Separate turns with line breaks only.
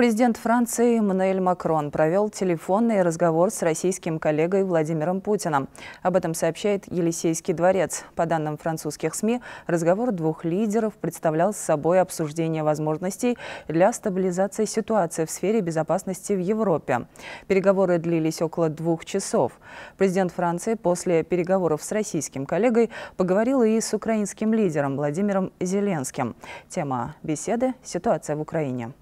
Президент Франции Мануэль Макрон провел телефонный разговор с российским коллегой Владимиром Путиным. Об этом сообщает Елисейский дворец. По данным французских СМИ, разговор двух лидеров представлял собой обсуждение возможностей для стабилизации ситуации в сфере безопасности в Европе. Переговоры длились около двух часов. Президент Франции после переговоров с российским коллегой поговорил и с украинским лидером Владимиром Зеленским. Тема беседы – ситуация в Украине.